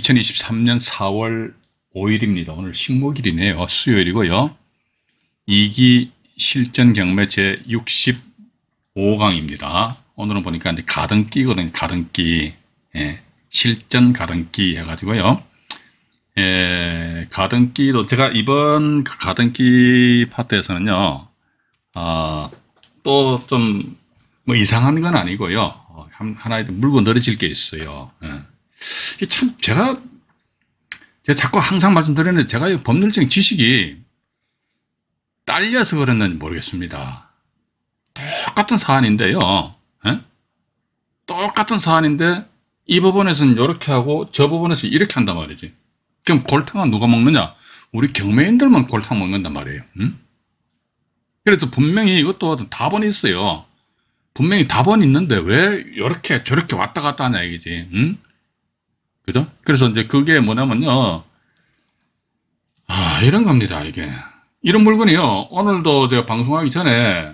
2023년 4월 5일입니다. 오늘 식목일이네요. 수요일이고요. 2기 실전 경매 제 65강입니다. 오늘은 보니까 이제 가등기거든요. 가등기. 예, 실전 가등기 해가지고요. 예, 가등기도 제가 이번 가등기 파트에서는요. 아, 또 좀 뭐 이상한 건 아니고요. 어, 하나의 물건 늘어질 게 있어요. 예. 참 제가 제가 자꾸 항상 말씀드리는데 제가 법률적인 지식이 딸려서 그랬는지 모르겠습니다. 똑같은 사안인데요. 에? 예? 똑같은 사안인데 이법원에서는 이렇게 하고 저법원에서 이렇게 한단 말이지. 그럼 골탕은 누가 먹느냐? 우리 경매인들만 골탕 먹는단 말이에요. 응? 음? 그래서 분명히 이것도 답은 있어요. 분명히 답은 있는데 왜 이렇게 저렇게 왔다 갔다 하냐 이거지. 응? 음? 그죠? 그래서 이제 그게 뭐냐면요. 아, 이런 겁니다, 이게. 이런 물건이요. 오늘도 제가 방송하기 전에,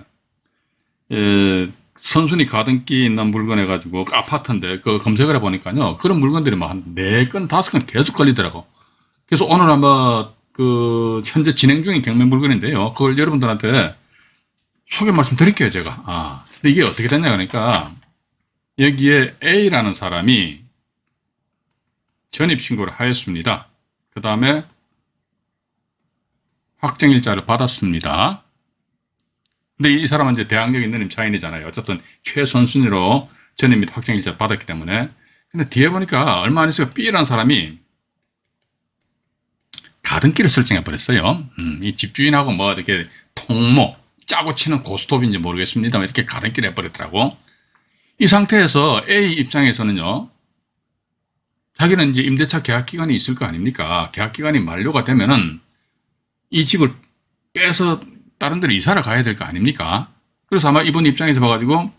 예, 선순위 가등기 있는 물건 해가지고 그 아파트인데 그 검색을 해보니까요. 그런 물건들이 막한 4건, 5건 계속 걸리더라고. 그래서 오늘 아마 그 현재 진행 중인 경매 물건인데요. 그걸 여러분들한테 소개 말씀 드릴게요, 제가. 아, 근데 이게 어떻게 됐냐, 그러니까 여기에 A라는 사람이 전입신고를 하였습니다. 그 다음에 확정일자를 받았습니다. 근데 이 사람은 이제 대항력 있는 임차인이잖아요. 어쨌든 최선순위로 전입 및 확정일자를 받았기 때문에. 근데 뒤에 보니까 얼마 안 있어서 B라는 사람이 가등기를 설정해 버렸어요. 음, 이 집주인하고 뭐 이렇게 통목 짜고 치는 고스톱인지 모르겠습니다만 이렇게 가등기를 해버렸더라고. 이 상태에서 A 입장에서는요, 자기는 이제 임대차 계약 기간이 있을 거 아닙니까? 계약 기간이 만료가 되면은 이 집을 빼서 다른 데로 이사를 가야 될 거 아닙니까? 그래서 아마 이분 입장에서 봐가지고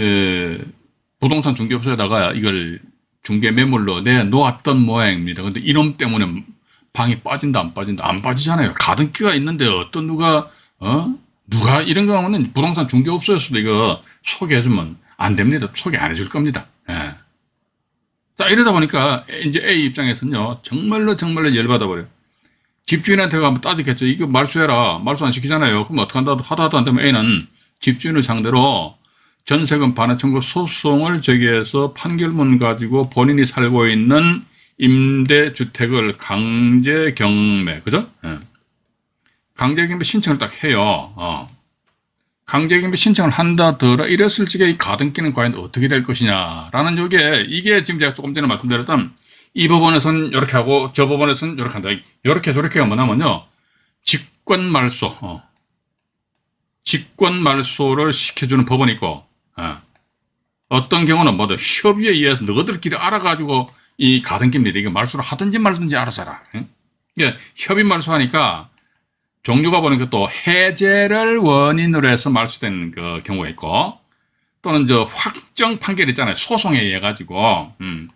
에, 그, 부동산 중개업소에다가 이걸 중개 매물로 내놓았던 모양입니다. 근데 이놈 때문에 방이 빠진다 안 빠진다 안 빠지잖아요. 가등기가 있는데 어떤 누가 어 누가 이런 경우는 부동산 중개업소에서도 이거 소개해주면 안 됩니다. 소개 안 해 줄 겁니다. 예. 자, 이러다 보니까 이제 A 입장에서는요, 정말로 정말로 열받아버려요. 집주인한테 가면 따지겠죠. 이거 말소해라. 말소 안 시키잖아요. 그럼 어떡한다 하다 하다 안 되면 A는 집주인을 상대로 전세금 반환 청구 소송을 제기해서 판결문 가지고 본인이 살고 있는 임대주택을 강제 경매, 그죠? 네. 예. 강제 경매 신청을 딱 해요. 어. 강제경비 신청을 한다더라 이랬을 적에 이 가등기는 과연 어떻게 될 것이냐라는 요게 이게 지금 제가 조금 전에 말씀드렸던 이 부분에선 이렇게 하고 저 부분에선 이렇게 한다 이렇게 저렇게가 뭐냐면요 직권 말소 어. 직권 말소를 시켜주는 법원이 있고 어. 어떤 경우는 뭐 협의에 의해서 너희들끼리 알아가지고 이 가등기입니다 이게 말소를 하든지 말든지 알아서 하라 응? 예, 협의 말소하니까 종류가 보니까 또 해제를 원인으로 해서 말소된 그 경우가 있고 또는 저 확정 판결 있잖아요. 소송에 의해 가지고 음,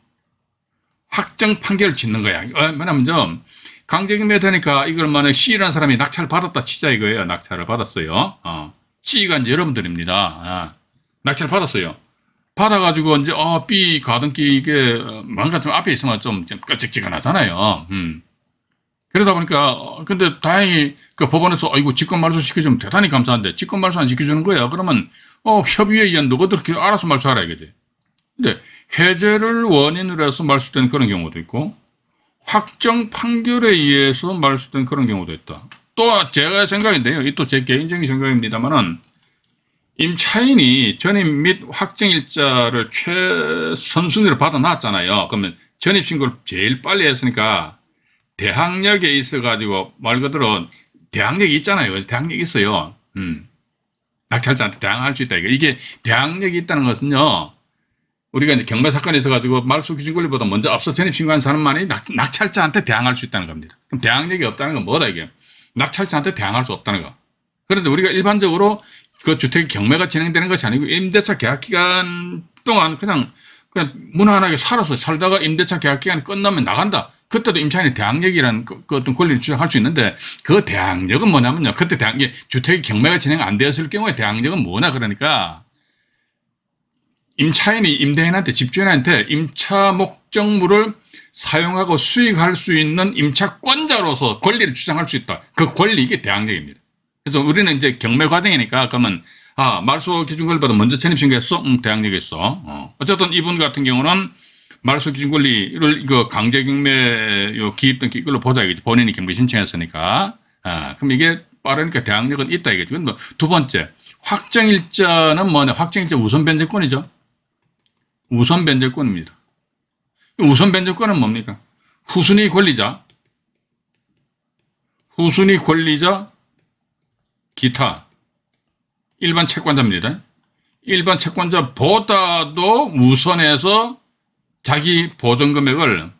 확정 판결을 짓는 거야. 어, 왜냐면 좀 강제경매 되니까 이걸 만약 C라는 사람이 낙찰을 받았다 치자 이거예요. 낙찰을 받았어요. 어. C가 이제 여러분들입니다. 아. 낙찰을 받았어요. 받아가지고 이제 어, B 가등기 이게 뭔가 어, 좀 앞에 있으면 좀, 좀끄지근하잖아요 음. 그러다 보니까 어, 근데 다행히 그 법원에서 아이고 직권 말소 시켜주면 대단히 감사한데 직권 말소 안 시켜주는 거야. 그러면 어 협의에 의한 누구들 알아서 말소하라 이거지. 근데 해제를 원인으로 해서 말소된 그런 경우도 있고 확정 판결에 의해서 말소된 그런 경우도 있다. 또 제가 생각인데요. 이 또 제 개인적인 생각입니다만은 임차인이 전입 및 확정일자를 최선순위로 받아놨잖아요. 그러면 전입신고를 제일 빨리 했으니까 대항력에 있어가지고 말 그대로 대항력이 있잖아요. 대항력이 있어요. 음. 낙찰자한테 대항할 수 있다. 이게 대항력이 있다는 것은요. 우리가 이제 경매 사건에 있어가지고 말소 기준 권리보다 먼저 앞서 전입 신고한 사람만이 낙, 낙찰자한테 대항할 수 있다는 겁니다. 그럼 대항력이 없다는 건 뭐다 이게? 낙찰자한테 대항할 수 없다는 거. 그런데 우리가 일반적으로 그 주택 경매가 진행되는 것이 아니고 임대차 계약 기간 동안 그냥 그냥 무난하게 살아서 살다가 임대차 계약 기간이 끝나면 나간다. 그때도 임차인이 대항력이라는 그, 그 어떤 권리를 주장할 수 있는데 그 대항력은 뭐냐면요. 그때 대항력, 주택의 경매가 진행 안 되었을 경우에 대항력은 뭐냐 그러니까 임차인이 임대인한테 집주인한테 임차 목적물을 사용하고 수익할 수 있는 임차권자로서 권리를 주장할 수 있다. 그 권리 이게 대항력입니다. 그래서 우리는 이제 경매 과정이니까 그러면 아 말소 기준권보다 먼저 전입신고했어? 응, 대항력했어. 어. 어쨌든 이분 같은 경우는 말소기준 권리를 이거 그 강제경매 요 기입된 이걸로 보자 이거지. 본인이 경매 신청했으니까. 아, 그럼 이게 빠르니까 대항력은 있다 이거지. 근데 뭐 두 번째. 확정일자는 뭐냐? 확정일자 우선 변제권이죠. 우선 변제권입니다. 우선 변제권은 뭡니까? 후순위 권리자, 후순위 권리자, 기타, 일반 채권자입니다. 일반 채권자보다도 우선해서 자기 보존 금액을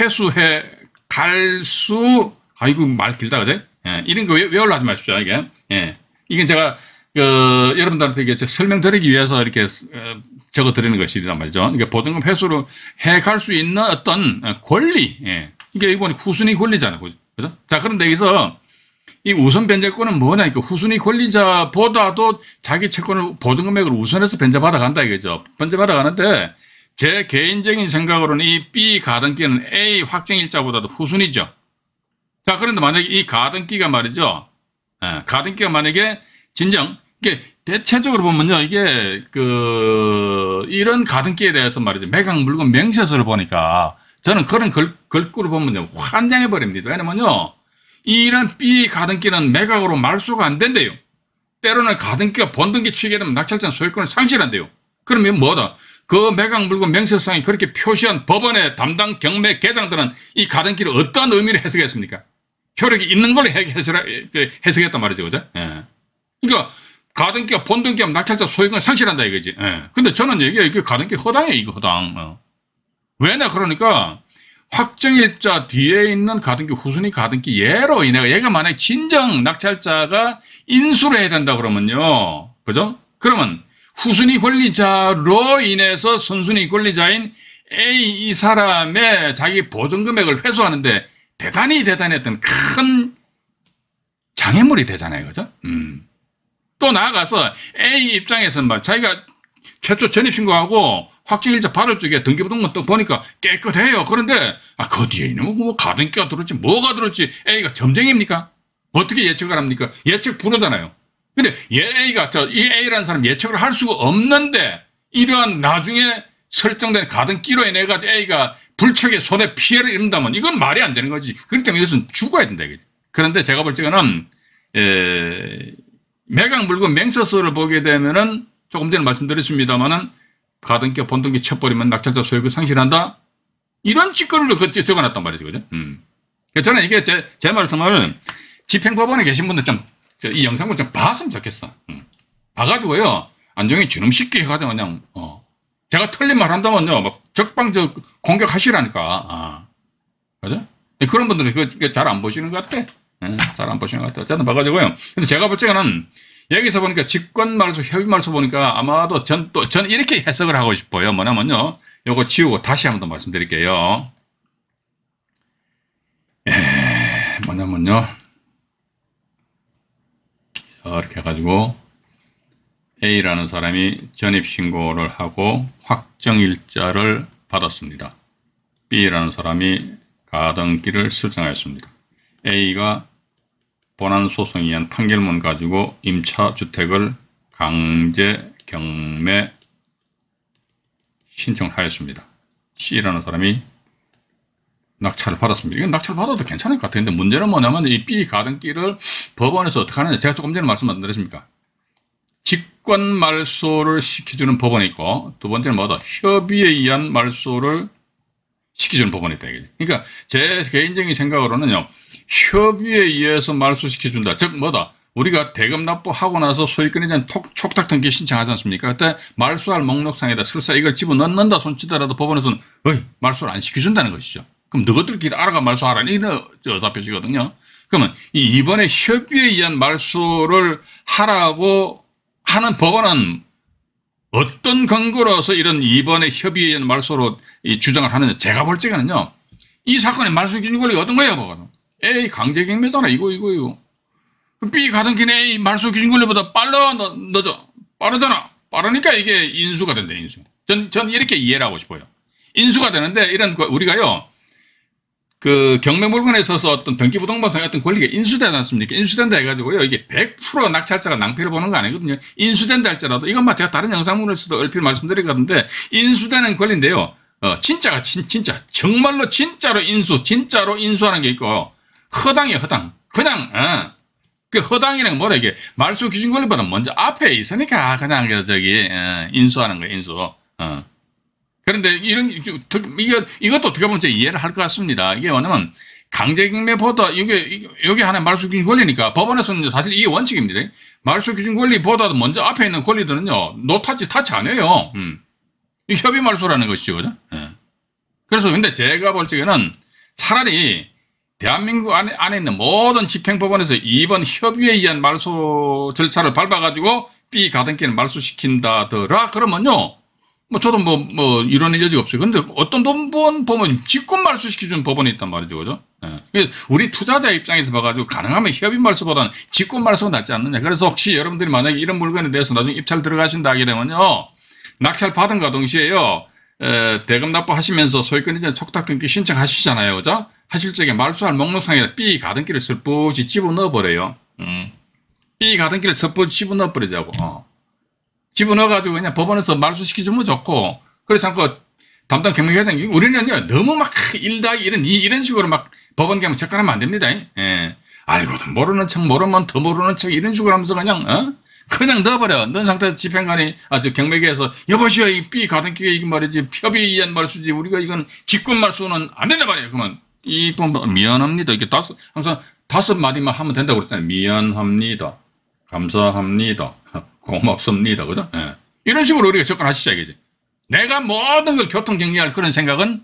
회수해 갈 수, 아이고, 말 길다, 그래? 예, 이런 거 외울라 하지 마십시오, 이게. 예. 이건 제가, 그, 여러분들한테 이게 설명드리기 위해서 이렇게 어, 적어 드리는 것이란 말이죠. 그러니까 보증금 회수를 해갈 수 있는 어떤 권리, 예. 이게 이번에 후순위 권리잖아요. 그죠? 자, 그런데 여기서 이 우선 변제권은 뭐냐? 그러 후순위 권리자보다도 자기 채권을 보증금액을 우선해서 변제받아 간다 이거죠. 변제받아 가는데 제 개인적인 생각으로는 이 B 가등기는 A 확정일자보다도 후순위죠. 자, 그런데 만약에 이 가등기가 말이죠. 예, 가등기가 만약에 진정, 이게 대체적으로 보면요. 이게 그, 이런 가등기에 대해서 말이죠. 매각 물건 명세서를 보니까 저는 그런 글, 글꼴을 보면요. 환장해버립니다. 왜냐면요. 이런 B 가등기는 매각으로 말소가 안 된대요. 때로는 가등기가 본등기 취하게 되면 낙찰자는 소유권을 상실한대요. 그러면 뭐다? 그 매각 물건 명세상에 그렇게 표시한 법원의 담당 경매 계장들은 이 가등기를 어떠한 의미로 해석했습니까? 효력이 있는 걸로 그 해석했단 말이죠. 그죠? 예. 그러니까 가등기가 본등기하면 낙찰자 소유권 상실한다 이거지. 예. 근데 저는 얘기해. 이 가등기 허당이에요. 이거 허당. 어. 왜냐? 그러니까 확정일자 뒤에 있는 가등기 후순위 가등기 예로 인해가 얘가 만약 진정 낙찰자가 인수를 해야 된다 그러면요. 그죠? 그러면 후순위 권리자로 인해서 선순위 권리자인 A 이 사람의 자기 보증금액을 회수하는데 대단히 대단했던 큰 장애물이 되잖아요. 그죠? 음. 또 나아가서 A 입장에서는 자기가 최초 전입신고하고 확정일자 바로 쪽에 등기부등본 또 보니까 깨끗해요. 그런데 아, 그 뒤에 있는 뭐 가등기가 들었지 뭐가 들었지 A가 점쟁입니까? 어떻게 예측을 합니까? 예측 불허잖아요. 근데 A가 저이 A라는 사람 예측을 할 수가 없는데 이러한 나중에 설정된 가등기로 인해 가지고 A가 불척의 손에 피해를 입는다면 이건 말이 안 되는 거지. 그렇기 때문에 이것은 죽어야 된다 이거 그런데 제가 볼 때는 에, 매각 물건 맹서서를 보게 되면은 조금 전에 말씀드렸습니다만은 가등기 본등기 쳐버리면 낙찰자 소유을 상실한다. 이런 짓거리를 그 적어놨단 말이죠. 그죠? 음. 저는 이게 제, 제 말씀을 집행법원에 계신 분들 좀이 영상을 좀 봤으면 좋겠어. 음. 봐가지고요. 안정이 주름식게 해가지고 그냥 어. 제가 틀린 말 한다면요. 막 적방적 공격하시라니까. 아. 그죠? 네, 그런 분들은 그잘안 그 보시는 것 같아. 네, 예, 잘안 보시는 것 같아요. 저는 봐가지고요. 근데 제가 볼적는 여기서 보니까 직권말소, 협의말소 보니까 아마도 전 또, 전 이렇게 해석을 하고 싶어요. 뭐냐면요. 요거 지우고 다시 한 번 더 말씀드릴게요. 에, 예, 뭐냐면요. 이렇게 해가지고 A라는 사람이 전입신고를 하고 확정일자를 받았습니다. B라는 사람이 가등기를 설정하였습니다. A가 본안 소송이한 판결문 가지고 임차주택을 강제 경매 신청 하였습니다. C라는 사람이 낙찰을 받았습니다. 이건 낙찰 받아도 괜찮을 것 같은데 문제는 뭐냐면 이 B 가등기를 법원에서 어떻게 하느냐 제가 조금 전에 말씀 안 드렸습니까? 직권 말소를 시켜주는 법원이 있고 두 번째는 뭐다? 협의에 의한 말소를 시켜주는 법원이 있다. 그러니까 제 개인적인 생각으로는요. 협의에 의해서 말소시켜준다. 즉 뭐다? 우리가 대금 납부하고 나서 소유권에 톡 촉탁 등기 신청하지 않습니까? 그때 말소할 목록상에다 설사 이걸 집어넣는다 손치더라도 법원에서는 어이 말소를 안 시켜준다는 것이죠. 그럼 너희들끼리 알아가 말소하라는 이런 의사표시거든요. 그러면 이번에 협의에 의한 말소를 하라고 하는 법원은 어떤 근거로서 이런 이번에 협의에 의한 말소로 이 주장을 하느냐. 제가 볼 적에는요. 이 사건의 말소 기준 권리가 어떤 거예요, 법원은? A 강제경매잖아 이거 이거 이거 B 가던 킨 A 말소 기준 권리보다 빨라 너, 너죠 빠르잖아 빠르니까 이게 인수가 된대 인수 전, 전 이렇게 이해를 하고 싶어요 인수가 되는데 이런 거 우리가요 그 경매 물건에 있어서 어떤 등기부등본상 어떤 권리가 인수되지 않습니까? 인수된다 해가지고요. 이게 100% 낙찰자가 낭패를 보는 거 아니거든요. 인수된다 할지라도 이것만 제가 다른 영상문에서도 얼핏 말씀드린 는데 인수되는 권리인데요. 어, 진짜가 진, 진짜 정말로 진짜로 인수 진짜로 인수하는 게 있고 허당이 허당. 그냥, 어. 그허당이란 뭐라 이게 말소 기준 권리보다 먼저 앞에 있으니까 그냥 그 저기 어, 인수하는 거 인수. 어. 그런데 이런 이거 이것도 어떻게 보면 이해를 할 것 같습니다. 이게 뭐냐면 강제경매보다 이게 여기 하나 말소 기준 권리니까 법원에서는 사실 이게 원칙입니다. 말소 기준 권리보다 먼저 앞에 있는 권리들은요, 노 타치 타치 안 해요. 음. 협의 말소라는 것이죠, 그죠? 예. 그래서 근데 제가 볼 적에는 차라리 대한민국 안에, 안에 있는 모든 집행법원에서 이번 협의에 의한 말소 절차를 밟아가지고 B 가등기는 말소시킨다더라 그러면요 뭐 저도 뭐, 뭐, 이런 여지가 없어요. 근데 어떤 법원 보면 직권 말소시켜준 법원이 있단 말이죠. 그죠? 예. 우리 투자자 입장에서 봐가지고 가능하면 협의 말소보다는 직권 말소가 낫지 않느냐. 그래서 혹시 여러분들이 만약에 이런 물건에 대해서 나중에 입찰 들어가신다 하게 되면요. 낙찰 받은가 동시에요. 에, 대금 납부하시면서 소유권이전 촉탁 등기 신청하시잖아요. 그죠? 하실 적에 말소할 목록상에 B 가등기를 슬뿌지 집어넣어버려요. 음. B 가등기를 슬뿌지 집어넣어버리자고. 어. 집어넣어가지고 그냥 법원에서 말소시키주면 좋고, 그렇지 않고 담당 경매회장, 우리는요, 너무 막 1다 1은 2 이런 식으로 막 법원 경면 접근하면 안 됩니다. 예. 알이고 모르는 척, 모르면 더 모르는 척, 이런 식으로 하면서 그냥, 어? 그냥 넣어버려. 넣은 상태에서 집행관이 아주 경매계에서 여보시오 이 B 가등기가 이게 말이지 협의에 한 말수지 우리가 이건 직권 말수는 안 된다 말이에요. 그러면 이건 미안합니다. 이게 다섯 항상 다섯 마디만 하면 된다고 그랬잖아요. 미안합니다. 감사합니다. 고맙습니다. 그죠? 네. 이런 식으로 우리가 접근하시자 이거 내가 모든 걸 교통정리할 그런 생각은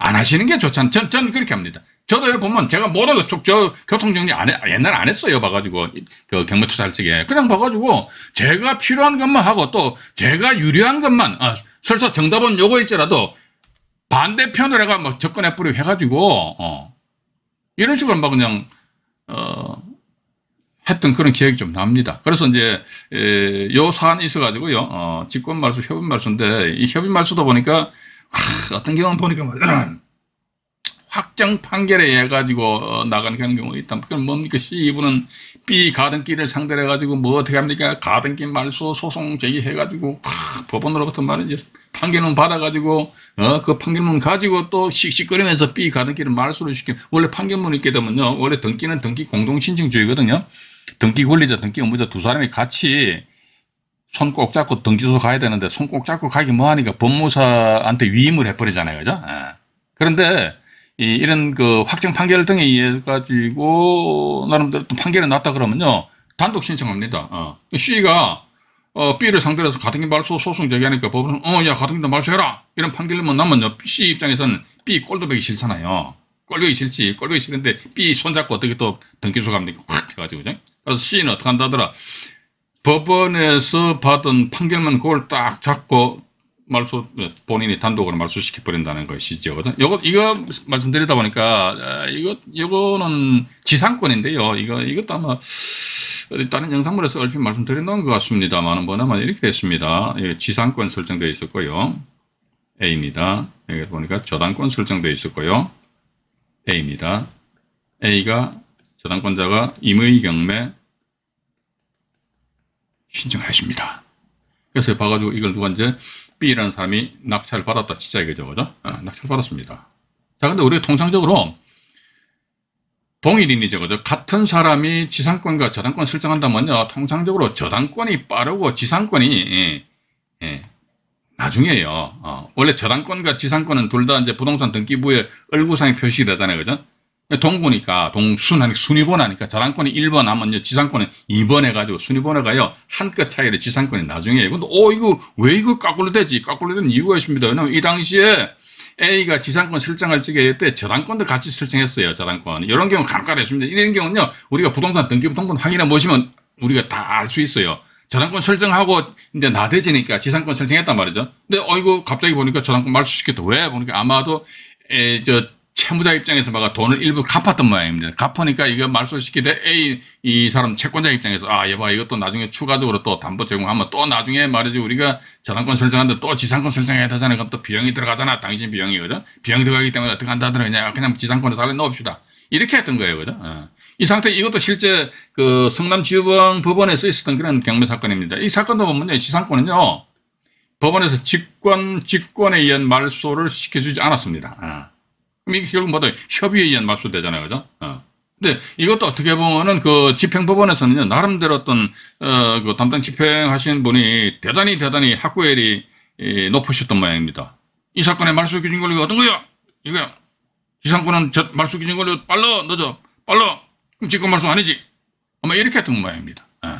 안 하시는 게 좋잖아요. 전, 전 그렇게 합니다. 저도 보면 제가 모든 그쪽 저 교통정리 안 해, 옛날에 안 했어요. 봐가지고 그 경매투자할 적에 그냥 봐가지고 제가 필요한 것만 하고 또 제가 유리한 것만 아, 설사 정답은 요거 있지라도 반대편으로 해가 막 뭐 접근해 뿌리 해가지고 어, 이런 식으로 막 그냥 어, 했던 그런 기억이 좀 납니다. 그래서 이제 에, 요 사안이 있어가지고요 어, 직권 말소 협의 말소인데 이 협의 말소다 보니까 하, 어떤 경우 보니까 말이야. 확정 판결에 의해 가지고 어, 나가는 경우가 있다. 그럼 뭡니까? C 이분은 B 가등기를 상대로 해가지고 뭐 어떻게 합니까? 가등기 말소 소송 제기해가지고 법원으로부터 말이지 판결문 받아가지고 어, 그 판결문 가지고 또 씩씩거리면서 B 가등기를 말소를 시키 원래 판결문 있게 되면요. 원래 등기는 등기 공동신청주의거든요. 등기 권리자, 등기 의무자 두 사람이 같이 손 꼭 잡고 등기소 가야 되는데 손 꼭 잡고 가기 뭐하니까 법무사한테 위임을 해버리잖아요. 그죠? 예. 그런데 이, 이런 그 확정 판결 등에 의해 가지고 나름대로 또 판결이 났다 그러면요 단독 신청합니다. 어. C가 어, B를 상대로 해서 가등기 말소 소송 제기하니까 법원은 어야 가등기 말소해라 이런 판결만 나면 C 입장에서는 B 꼴도배기 싫잖아요. 꼴보기 싫지 꼴보기 싫은데 B 손잡고 어떻게 또 등기소 갑니까 확 돼가지고 그 그래서 C는 어떻게 한다더라 법원에서 받은 판결만 그걸 딱 잡고 말소 본인이 단독으로 말소시켜 버린다는 것이죠. 이거 이거 말씀드리다 보니까 아, 이거 이거는 지상권인데요. 이거 이것도 아마 다른 영상물에서 얼핏 말씀드린다것 같습니다만은 뭐나마 이렇게 됐습니다. 예, 지상권 설정되어 있었고요. A입니다. 여기 보니까 저당권 설정되어 있었고요. A입니다. A가 저당권자가 임의 경매 신청하십니다. 그래서 봐가지고 이걸 누가 이제 B라는 사람이 낙찰 을 받았다 진짜 이거죠 그죠? 아, 예, 낙찰 받았습니다 자 근데 우리가 통상적으로 동일인이죠 그죠? 같은 사람이 지상권과 저당권 설정한다면요 통상적으로 저당권이 빠르고 지상권이 예, 예, 나중에요 어, 원래 저당권과 지상권은 둘 다 이제 부동산 등기부에 얼굴상에 표시되잖아요 그죠? 동구니까 동순하니까 순위번하니까 자랑권이 1번 하면 지상권이 2번 해가지고 순위번호가요 한끗 차이로 지상권이 나중에 이거 어 이거 왜 이거 까꿀로 되지 까꿀로 된 이유가 있습니다 왜냐면 이 당시에 A가 지상권 설정할 때 저당권도 같이 설정했어요 저당권 이런 경우 간단했습니다 이런 경우는요 우리가 부동산 등기부등본 확인해 보시면 우리가 다 알 수 있어요 저당권 설정하고 이제 나대지니까 지상권 설정했단 말이죠 근데 어이구 갑자기 보니까 저당권 말수시켰다왜 보니까 아마도 에, 저 채무자 입장에서 막 돈을 일부 갚았던 모양입니다. 갚으니까 이거 말소시키되 A 이 사람 채권자 입장에서 아 여봐 이것도 나중에 추가적으로 또 담보 제공하면 또 나중에 말이지 우리가 저당권 설정하는데 또 지상권 설정해야 되잖아요. 그럼 또 비용이 들어가잖아. 당신 비용이 그죠? 비용이 들어가기 때문에 어떻게 한다 더라 그냥 아, 그냥 지상권을 살려 넣읍시다. 이렇게 했던 거예요. 그죠? 예. 이 상태 이것도 실제 그 성남지방 법원에 서 있었던 그런 경매 사건입니다. 이 사건도 보면요. 지상권은요. 법원에서 직권 직권에 의한 말소를 시켜주지 않았습니다. 어. 이게 결국 뭐다 협의에 의한 말소되잖아요, 그죠? 어. 근데 이것도 어떻게 보면은 그 집행법원에서는요 나름대로 어떤 어, 그 담당 집행하시 분이 대단히 대단히 학구열이 높으셨던 모양입니다. 이 사건의 말소 기준 권리가 어떤 거야? 이거야. 이 사건은 말소 기준 권리 빨라 넣어 빨라. 그럼 지금 말소 아니지. 아마 이렇게 했던 모양입니다. 예.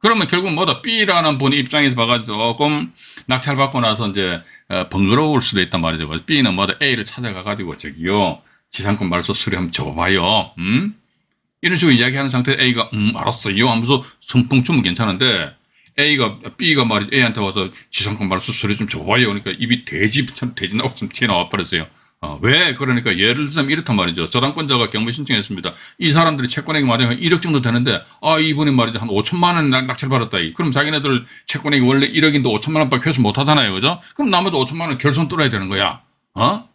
그러면 결국 뭐다 B라는 분의 입장에서 봐가지고 조금 어, 낙찰받고 나서 이제 어, 번거로울 수도 있단 말이죠. B는 뭐다 A를 찾아가가지고 저기요 지상권 말소 수리 한번 줘봐요. 음? 이런 식으로 이야기하는 상태에 A가 음 알았어요 하면서 선풍 주면 괜찮은데 A가 B가 말이 A한테 와서 지상권 말소 수리 좀 줘봐요. 그러니까 입이 돼지 돼지 나오고 좀 튀어나와 버렸어요. 어, 왜 그러니까 예를 들면 이렇단 말이죠. 저당권자가 경매 신청했습니다. 이 사람들이 채권액이 만약에 1억 정도 되는데 아 이분이 말이죠 한 5천만 원 낙찰 받았다. 그럼 자기네들 채권액이 원래 1억인데 5천만 원밖에 회수 못 하잖아요, 그죠? 그럼 나머지 5천만 원 결손 뚫어야 되는 거야. 어?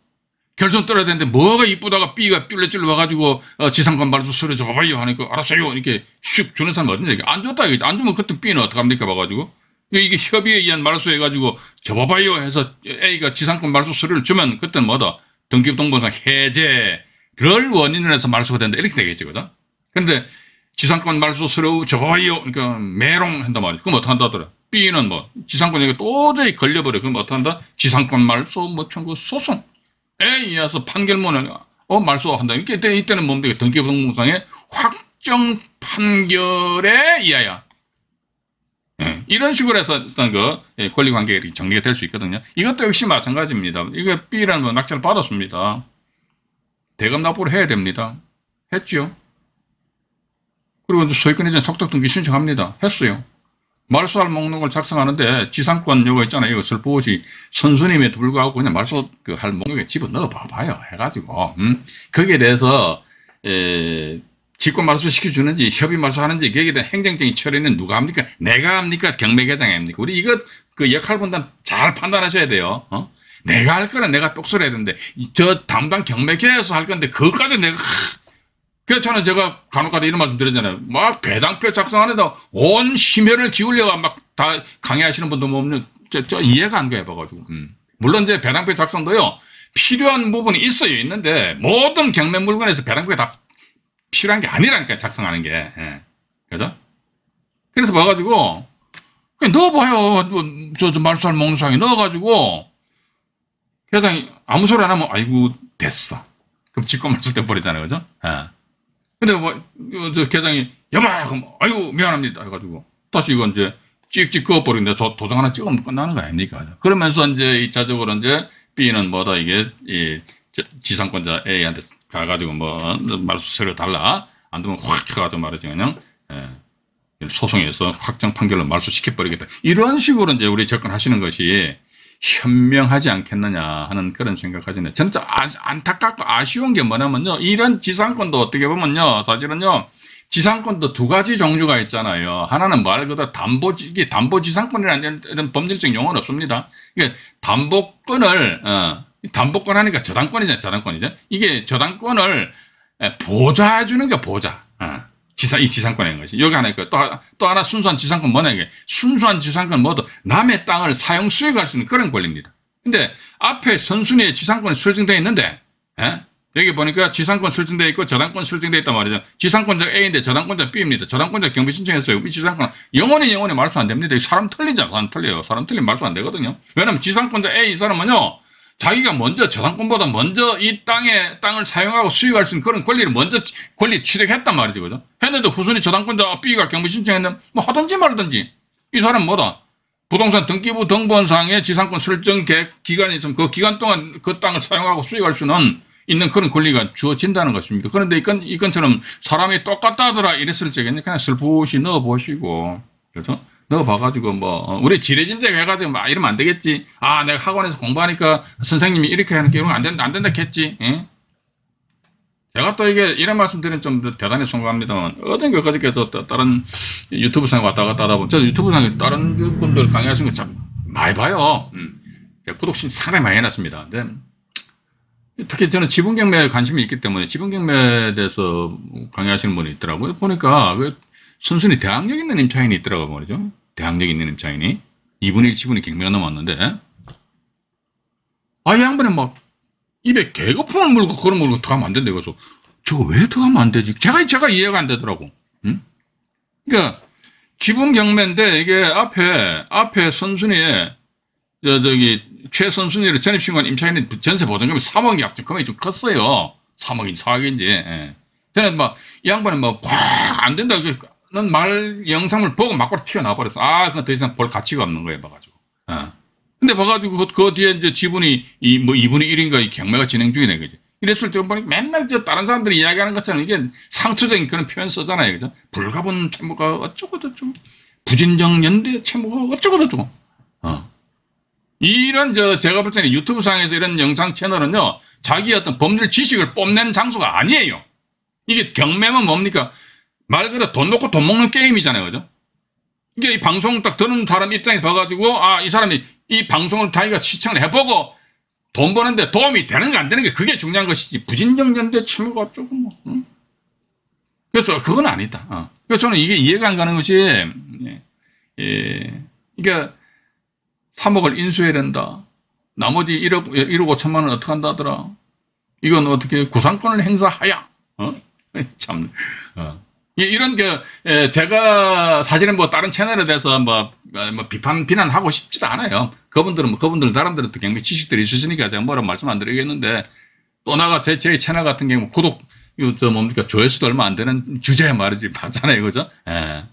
결손 뚫어야 되는데 뭐가 이쁘다가 B가 쫄래쫄래 와가지고 어, 지상권 말 발수 소리 아봐요 하니까 알았어요 이렇게 슉 주는 사람 어딨냐 이게 안 줬다 이거안 주면 그때 B는 어떡합니까 봐가지고. 이게 협의에 의한 말소 해가지고 접어봐요 해서 A가 지상권 말소 서류를 주면 그때는 뭐다 등급등본상 해제를 원인으로 해서 말소가 된다. 이렇게 되겠지, 그죠? 근데 지상권 말소 서류 적어요. 그러니까 매롱 한단 말이야. 그럼 어떡한다 더라 B는 뭐 지상권에게 도저히 걸려버려. 그럼 어떡한다? 지상권 말소 뭐 청구 소송. 에 의해서 판결문을 어 말소한다. 이렇게 이때는 뭔데 등기부등본의 확정 판결에 이하야. 예. 이런 식으로 해서 어떤 그 예, 권리 관계가 정리가 될 수 있거든요. 이것도 역시 마찬가지입니다. 이거 B라는 낙찰을 받았습니다. 대금 납부를 해야 됩니다. 했지 그리고 소유권 이전 속독 등기 신청합니다. 했어요. 말소할 목록을 작성하는데 지상권 요거 있잖아요. 이것을 보시 선수님에도 불구하고 그냥 말소 그 할 목록에 집어넣어 봐봐요. 해가지고 음? 거기에 대해서 에, 직권 말소 시켜주는지 협의 말소 하는지 거기에 대한 행정적인 처리는 누가 합니까? 내가 합니까? 경매계장이 합니까? 우리 이거 그 역할 분담 잘 판단하셔야 돼요. 어? 내가 할 거는 내가 똑소리 해야 되는데 저 담당 경매계에서 할 건데 그것까지 내가 그래서 저는 제가 간혹가다 이런 말씀 드렸잖아요. 막 배당표 작성하는데 온 심혈을 기울여 려막다 강의하시는 분도 뭐 없는 저, 저 이해가 안 가요 봐가지고. 음. 물론 이제 배당표 작성도요 필요한 부분이 있어요 있는데 모든 경매 물건에서 배당표가 다 필요한 게 아니라니까 작성하는 게 예. 그죠? 그래서 봐가지고 그냥 넣어봐요. 뭐, 저, 저 말살 먹는 상에 넣어가지고 회장이 아무 소리 안 하면 아이고 됐어. 그럼 직권 말살 때 버리잖아요, 그죠? 예. 근데 뭐저 계장이 여봐 그럼 아이고 미안합니다 해가지고 다시 이건 이제 찍찍 그어버리는데 저 도장 하나 찍으면 끝나는 거 아닙니까? 그러면서 이제 2차적으로 이제 B는 뭐다 이게 이 지상권자 A한테 가가지고 뭐말수세로 달라 안 되면 확가가지고말이지 그냥 예. 소송에서 확정 판결로 말소시켜버리겠다 이런 식으로 이제 우리 접근하시는 것이 현명하지 않겠느냐 하는 그런 생각하시네. 진짜 아, 안타깝고 아쉬운 게 뭐냐면요. 이런 지상권도 어떻게 보면요. 사실은요. 지상권도 두 가지 종류가 있잖아요. 하나는 말 그대로 담보, 이게 담보지상권이라는 이런 법률적 용어는 없습니다. 이게 담보권을, 어, 담보권 하니까 저당권이잖아요. 저당권이죠. 이게 저당권을 예, 보좌해주는 게 보좌. 예. 지사, 이 지상권인 것이. 여기 하나 있고요. 또, 또 하나 순수한 지상권 뭐냐, 이게. 순수한 지상권 뭐든 남의 땅을 사용 수익할 수 있는 그런 권리입니다. 근데 앞에 선순위에 지상권이 설정되어 있는데, 에? 예? 여기 보니까 지상권 설정되어 있고 저당권 설정되어 있단 말이죠. 지상권자 A인데 저당권자 B입니다. 저당권자 경비 신청했어요. 이 지상권 영원히 영원히 말수 안 됩니다. 사람 틀리죠. 사람 틀려요. 사람 틀린 말수 안 되거든요. 왜냐면 지상권자 A 이 사람은요. 자기가 먼저 저당권보다 먼저 이 땅에 땅을 사용하고 수익할 수 있는 그런 권리를 먼저 권리 취득했단 말이죠. 그죠? 했는데 후순위 저당권자 B가 경비 신청했는데 뭐 하든지 말든지 이 사람 뭐다? 부동산 등기부 등본상의 지상권 설정 계획 기간이 있으면 그 기간 동안 그 땅을 사용하고 수익할 수는 있는 그런 권리가 주어진다는 것입니다. 그런데 이건, 이건처럼 사람이 똑같다더라 이랬을 적에는 그냥 슬프시 넣어보시고, 그래서 넣어봐가지고 뭐 어, 우리 지레짐작 해가지고 막 이러면 안 되겠지. 아 내가 학원에서 공부하니까 선생님이 이렇게 하는 게 이런 안 된다 안 된다 했지. 예? 제가 또 이게 이런 말씀 드리면 좀 대단히 송구합니다만 어딘가 그저께 다른 유튜브상 왔다 갔다 하다 보면 저 유튜브상에 다른 분들 강의하신 거 참 많이 봐요. 음. 구독심 상당히 많이 해놨습니다. 근데 특히 저는 지분 경매에 관심이 있기 때문에 지분 경매에 대해서 강의하시는 분이 있더라고요. 보니까 그 순순히 대항력 있는 임차인이 있더라고 말이죠. 대항력 있는 임차인이 2분의 1 지분이 경매가 넘었는데 아이 양반이 막 입에 개거품을 물고 그런 걸로 들어가면 안 된다 이거서 저거 왜 들어가면 안 되지? 제가 제가 이해가 안 되더라고. 응? 그러니까 지분 경매인데 이게 앞에 앞에 선순위에 저, 저기 최선순위로 전입신고한 임차인의 전세 보증금이 3억 약정 금액이 좀 컸어요. 3억인 4억인지. 예. 예. 저는 막이 양반이 막꽉안 된다. 말 영상을 보고 막바로 튀어나와 버렸어. 아, 그건 더 이상 볼 가치가 없는 거예요, 봐가지고. 어. 근데 봐가지고 그, 그 뒤에 이제 지분이 이뭐 2분의 1인가 이 경매가 진행 중이네, 그죠? 이랬을 때보니 맨날 저 다른 사람들이 이야기하는 것처럼 이게 상투적인 그런 표현 쓰잖아요, 그죠? 불가분 채무가 어쩌고저쩌고, 부진정 연대 채무가 어쩌고저쩌고. 어. 이런 저 제가 볼 때는 유튜브 상에서 이런 영상 채널은요, 자기 어떤 법률 지식을 뽐낸 장소가 아니에요. 이게 경매면 뭡니까? 말 그대로 돈 놓고 돈 먹는 게임이잖아요. 그죠? 이게 이 방송 딱 듣는 사람 입장에 봐가지고, 아, 이 사람이 이 방송을 자기가 시청을 해보고 돈 버는데 도움이 되는가 안 되는가 그게 중요한 것이지. 부진정전대 침해가 조금 뭐. 응? 그래서 그건 아니다. 어. 그래서 저는 이게 이해가 안 가는 것이, 예, 예. 이게 3억을 인수해야 된다. 나머지 1억, 1억 예, 5천만 원 어떻게 한다더라. 이건 어떻게 구상권을 행사하야. 어? 참, 어. 예, 이런 그 제가 사실은 뭐 다른 채널에 대해서 뭐, 어, 뭐 비판 비난하고 싶지도 않아요. 그분들은 뭐 그분들 나름대로 또 경매 지식들이 있으시니까 제가 뭐라 말씀 안 드리겠는데 또 나가 제, 제 채널 같은 경우 구독 요저 뭡니까 조회수도 얼마 안 되는 주제에 말이지 맞잖아요, 그죠? 예.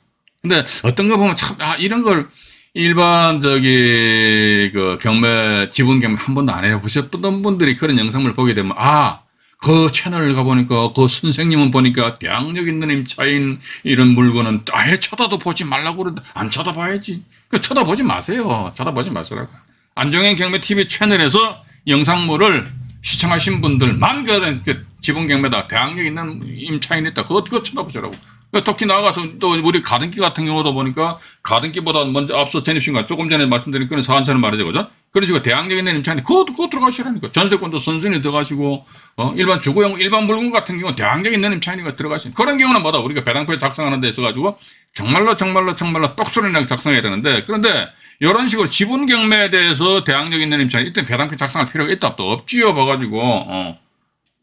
근데 어떤 거 보면 참 아, 이런 걸 일반 저기 그 경매 지분 경매 한 번도 안 해보셨던 분들이 그런 영상을 보게 되면 아그 채널을 가보니까 그 선생님은 보니까 대학력 있는 임차인 이런 물건은 아예 쳐다도 보지 말라고 그러는데 안 쳐다봐야지. 그 쳐다보지 마세요. 쳐다보지 마세요 안정현 경매TV 채널에서 영상물을 시청하신 분들만 그, 그 지분 경매다. 대학력 있는 임차인 있다. 그거, 그거 쳐다보시라고. 그 특히 나가서 또 우리 가등기 같은 경우도 보니까 가등기보다 먼저 앞서 전입신고 조금 전에 말씀드린 그런 사안처럼 말이죠. 그죠? 그런 식으로 대항력이 있는 임차인이 그것도 그것 들어가시라니까. 전세권도 선순위 들어가시고, 어, 일반 주거용, 일반 물건 같은 경우는 대항력이 있는 임차인이가 들어가시는 그런 경우는 뭐다. 우리가 배당표 작성하는 데 있어가지고, 정말로, 정말로, 정말로 똑소리 나게 작성해야 되는데, 그런데, 이런 식으로 지분 경매에 대해서 대항력 있는 임차인, 이때 배당표 작성할 필요가 있다. 또 없지요. 봐가지고, 어.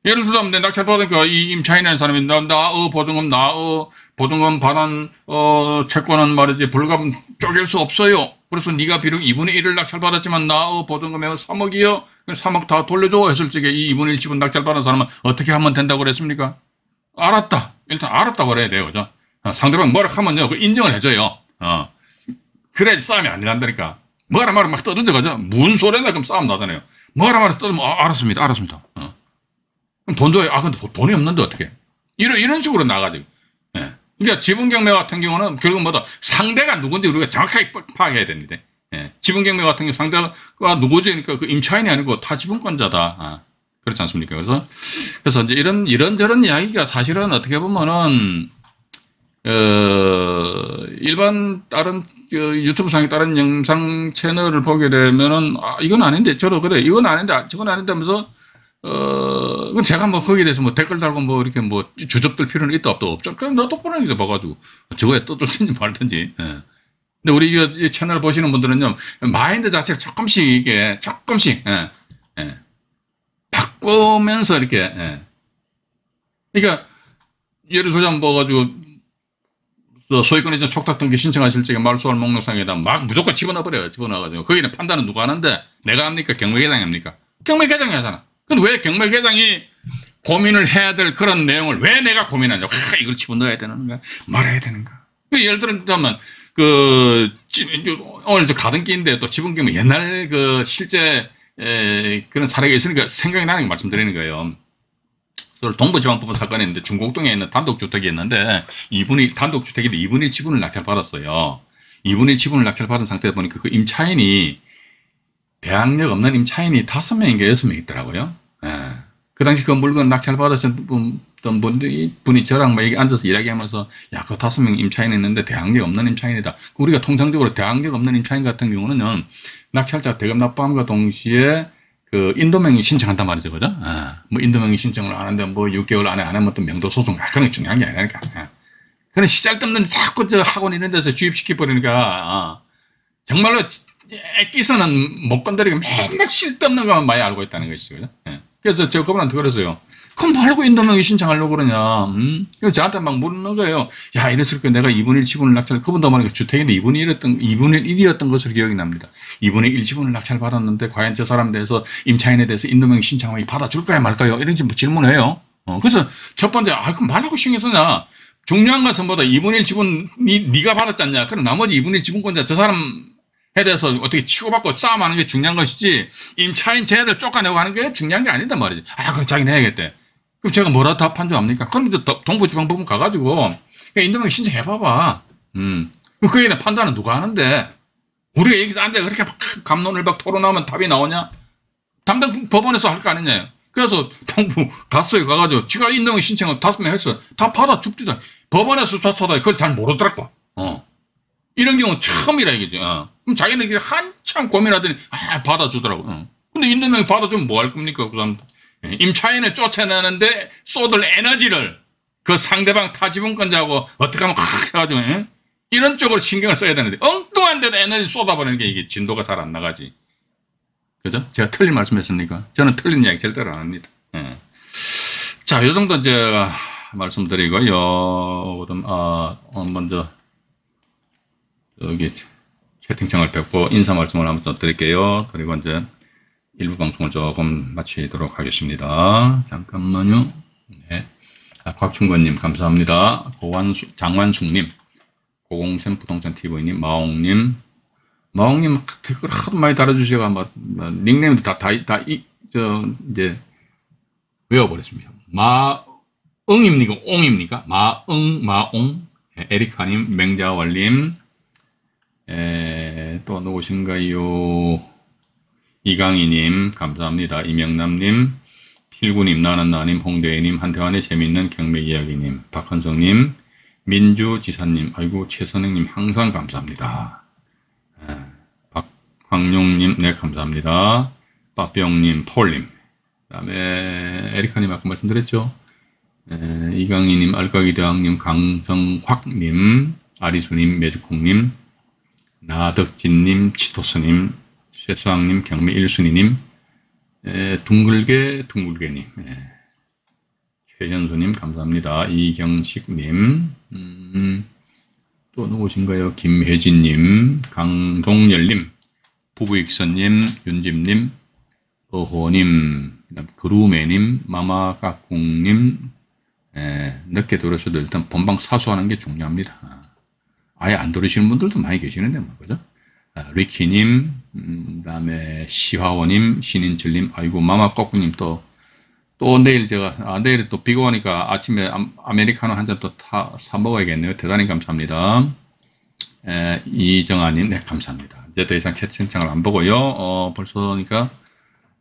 예를 들면 내 낙찰 받은니 임차인이라는 사람이 나어 보증금 나 어 보증금 반환 어 채권은 말이지 불가분 쪼갤 수 없어요. 그래서 네가 비록 2분의 1을 낙찰받았지만 나의 보증 금액은 3억이요 3억 다 돌려줘 했을 적에 이 2분의 1 지분 낙찰받은 사람은 어떻게 하면 된다고 그랬습니까? 알았다. 일단 알았다고 그래야 돼요. 그죠? 어, 상대방 뭐라 하면요. 그 인정을 해줘요. 어. 그래 야지 싸움이 안 일난다니까. 뭐라 말을 막 떠들죠. 그죠? 무 소리냐 그럼 싸움 나잖아요. 뭐라 말을 떠들면 아, 알았습니다. 알았습니다. 어. 그럼 돈 줘요. 아 근데 돈이 없는데 어떻게 이런, 이런 식으로 나가죠. 예. 그러니까 지분 경매 같은 경우는 결국 뭐다 상대가 누군지 우리가 정확하게 파악해야 됩니다. 예. 지분 경매 같은 경우 상대가 누구지? 그니까그 임차인이 아니고 타 지분권자다. 아, 그렇지 않습니까? 그래서 그래서 이제 이런 이런저런 이야기가 사실은 어떻게 보면은 어, 일반 다른 그 어, 유튜브상에 다른 영상 채널을 보게 되면은 아, 이건 아닌데 저도 그래 이건 아닌데 저건 아닌데 하면서 어, 제가 뭐 거기에 대해서 뭐 댓글 달고 뭐 이렇게 뭐 주접될 필요는 있다 없다 없죠. 그럼 너 똑바로 이제 봐가지고 저거에 떠들든지 말든지. 예. 근데 우리 이 채널 보시는 분들은요 마인드 자체가 조금씩 이게 조금씩 예, 예. 바꾸면서 이렇게. 예. 그러니까 예를 들자면 봐가지고 뭐 소유권이 촉탁등기 신청하실 적에 말소할 목록상에다 막 무조건 집어넣어버려요. 집어넣어가지고. 거기는 판단은 누가 하는데 내가 합니까? 경매계장이 합니까? 경매계장이 하잖아. 그왜 건 경매계장이 고민을 해야 될 그런 내용을 왜 내가 고민하냐? 아, 이걸 집어넣어야 되는가? 말아야 되는가? 그 예를 들면 그 오늘 저 가등기인데 또 지분금이 옛날 그 실제 에, 그런 사례가 있으니까 생각이 나는 게 말씀드리는 거예요. 서울 동부지방법원 사건이 있는데 중곡동에 있는 단독주택이 있는데 이분이 단독주택인데 이분이 지분을 낙찰받았어요. 이분이 지분을 낙찰받은 상태다 보니까 그 임차인이 대항력 없는 임차인이 다섯 명인가 여섯 명 있더라고요. 예. 그 당시 그 물건 낙찰 받으셨던 분이 분이 저랑 막 앉아서 이야기하면서 야 그 다섯 명 임차인 있는데 대항력 없는 임차인이다. 우리가 통상적으로 대항력 없는 임차인 같은 경우는요 낙찰자 대금 납부함과 동시에 그 인도명의 신청한단 말이죠, 그죠? 아, 뭐 인도명의 신청을 하는데 뭐 6개월 안에 안 하면 또 명도 소송 아, 그 중요한 게아니니까 아. 예. 그런 시잘없는 자꾸 저 학원 있는 데서 주입시켜 버리니까 아, 어. 정말로 애기서는 못 건드리고 맨날 쓸데없는 것만 많이 알고 있다는 것이죠. 그죠? 예. 그래서 제가 그분한테 그랬어요. 그럼 말고 뭐 인도명의 신청하려고 그러냐. 음? 그래서 저한테 막 묻는 거예요. 야, 이랬을 거 내가 2분의 1 지분을 낙찰, 그분도 말하니까 뭐 주택인데 2분의 1이었던, 2분의 1이었던 것으로 기억이 납니다. 2분의 1 지분을 낙찰 받았는데 과연 저 사람 에 대해서 임차인에 대해서 인도명의 신청을 받아줄 거야, 말까요? 이런 질문해요. 어, 그래서 첫 번째, 아, 그럼 말하고 신경 쓰냐. 중요한 것은 뭐다. 2분의 1 지분, 니, 니가 받았잖냐. 그럼 나머지 2분의 1 지분권자 저 사람 해대해서 어떻게 치고받고 싸움하는 게 중요한 것이지 임차인 제해를 쫓아내고 하는 게 중요한 게 아니다 말이지. 아 그럼 자기는 해야겠대. 그럼 제가 뭐라 답한 줄 압니까? 그럼 이제 동부지방법원 가가지고 인도명 신청해봐봐. 음. 그럼 에 그 판단은 누가 하는데 우리가 여기서 안 돼. 그렇게 막 감론을 막 토론하면 답이 나오냐? 담당 법원에서 할 거 아니냐. 그래서 동부 갔어요. 가가지고 지가 인정의 신청을 다섯 명했어다 받아 죽디다. 법원에서 조사다 그걸 잘 모르더라고. 어. 이런 경우 는 처음이라 얘거죠 어. 그럼 자기는 한참 고민하더니 아, 받아주더라고. 어. 근데 있는 받아주면 뭐 할 겁니까? 그 사람 예. 임차인을 쫓아내는데 쏟을 에너지를 그 상대방 타지분권자하고 어떻게 하면 확 해가지고 에? 예? 이런 쪽으로 신경을 써야 되는데 엉뚱한 데다 에너지 쏟아버리는 게 이게 진도가 잘 안 나가지. 그죠? 제가 틀린 말씀했습니까? 저는 틀린 이야기 절대로 안 합니다. 예. 자, 요 정도 이제 말씀드리고요. 어, 먼저 여기 채팅창을 뵙고 인사 말씀을 한번 드릴게요. 그리고 이제 일부 방송을 조금 마치도록 하겠습니다. 잠깐만요. 네. 아, 곽충건님 감사합니다. 고완수, 장완숙님, 고공샘 부동산 TV님, 마옹님, 마옹님 댓글 하도 많이 달아주시고 아마 닉네임도 다 다다이저 이제 외워버렸습니다. 마응입니까? 옹입니까? 마응 마옹 네, 에리카님, 맹자월님, 에, 예, 또 누구신가요? 이강희님 감사합니다. 이명남님, 필구님, 나는나님, 홍대희님, 한태환의 재밌는 경매 이야기님, 박헌성님, 민주지사님, 아이고 최선생님 항상 감사합니다. 에, 예, 박광룡님네 감사합니다. 빠병님, 폴님, 그다음에 에리카님 아까 말씀드렸죠. 예, 이강희님, 알까기 대왕님, 강성확님, 아리수님, 매주콩님, 나덕진님, 치토스님, 쇠수왕님, 경미 일순이님, 에, 예, 둥글게 둥글게님, 에, 예. 최현수님 감사합니다. 이경식님, 음, 또 누구신가요? 김혜진님, 강동열님, 부부익선님, 윤집님, 어호님, 그루메님, 마마가꿍님 예, 늦게 들어서도 일단 본방 사수하는 게 중요합니다. 아예 안 들으시는 분들도 많이 계시는데 뭐 그죠? 아, 리키님, 음, 그다음에 시화원님, 신인철님, 아이고 마마꺼꾸님 또 또 내일 제가 아, 내일 또 비가 오니까 아침에 아, 메리카노 한 잔 또사 먹어야겠네요. 대단히 감사합니다. 이정아님, 네 감사합니다. 이제 더 이상 채팅창을 안 보고요. 어, 벌써니까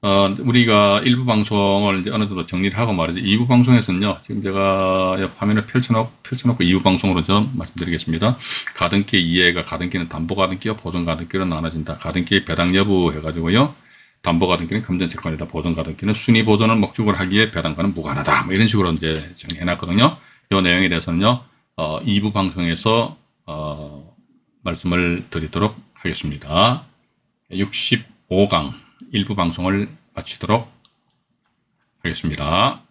어, 우리가 일부 방송을 이제 어느 정도 정리를 하고 말이죠. 2부 방송에서는요, 지금 제가 화면을 펼쳐놓, 펼쳐놓고 2부 방송으로 좀 말씀드리겠습니다. 가등기 이해가 가등기는 담보 가등기와 보증 가등기로 나눠진다. 가등기 배당 여부 해가지고요. 담보 가등기는 금전 채권이다. 보증 가등기는 순위 보전을 목적으로 하기에 배당과는 무관하다. 뭐 이런 식으로 이제 정해놨거든요. 리이 내용에 대해서는요, 어, 2부 방송에서, 어, 말씀을 드리도록 하겠습니다. 65강. 일부 방송을 마치도록 하겠습니다.